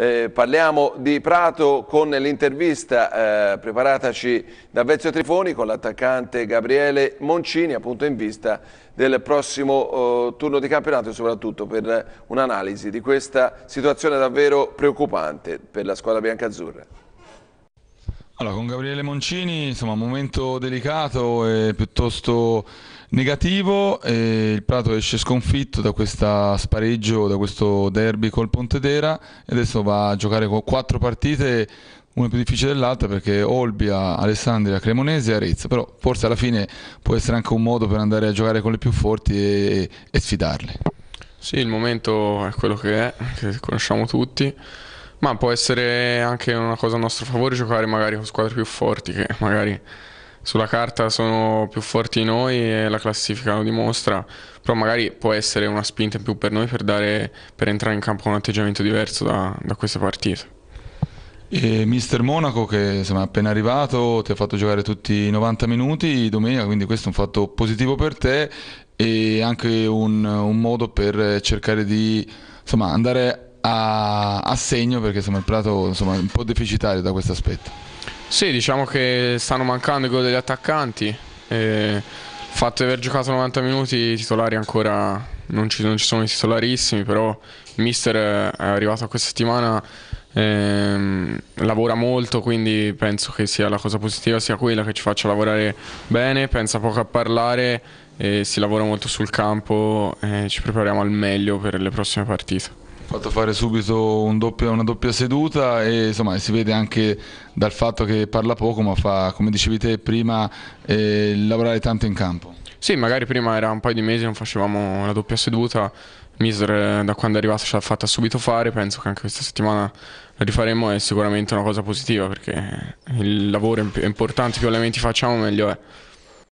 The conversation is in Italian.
Eh, parliamo di Prato con l'intervista eh, preparataci da Vezio Trifoni con l'attaccante Gabriele Moncini appunto in vista del prossimo eh, turno di campionato e soprattutto per un'analisi di questa situazione davvero preoccupante per la squadra biancazzurra. Allora, con Gabriele Moncini, insomma, momento delicato e piuttosto negativo. E il Prato esce sconfitto da questo spareggio, da questo derby col Pontedera e adesso va a giocare con quattro partite, una più difficile dell'altra perché Olbia, Alessandria, Cremonese e Arezzo. Però forse alla fine può essere anche un modo per andare a giocare con le più forti e, e sfidarle. Sì, il momento è quello che è, che conosciamo tutti. Ma può essere anche una cosa a nostro favore giocare magari con squadre più forti che magari sulla carta sono più forti di noi e la classifica lo dimostra, però magari può essere una spinta in più per noi per, dare, per entrare in campo con un atteggiamento diverso da, da queste partite. E mister Monaco che è appena arrivato, ti ha fatto giocare tutti i 90 minuti domenica, quindi questo è un fatto positivo per te e anche un, un modo per cercare di insomma, andare a a, a segno perché insomma, il Prato insomma, è un po' deficitario da questo aspetto. Sì, diciamo che stanno mancando i gol degli attaccanti. E il fatto di aver giocato 90 minuti, i titolari ancora non ci, non ci sono i titolarissimi, però il mister è arrivato questa settimana, ehm, lavora molto, quindi penso che sia la cosa positiva sia quella che ci faccia lavorare bene, pensa poco a parlare, si lavora molto sul campo e ci prepariamo al meglio per le prossime partite fatto fare subito un doppio, una doppia seduta e insomma, si vede anche dal fatto che parla poco ma fa, come dicevi te prima, eh, lavorare tanto in campo. Sì, magari prima era un paio di mesi non facevamo una doppia seduta, Miser eh, da quando è arrivato ce l'ha fatta subito fare, penso che anche questa settimana la rifaremo è sicuramente una cosa positiva perché il lavoro è importante, più allenamenti facciamo meglio è.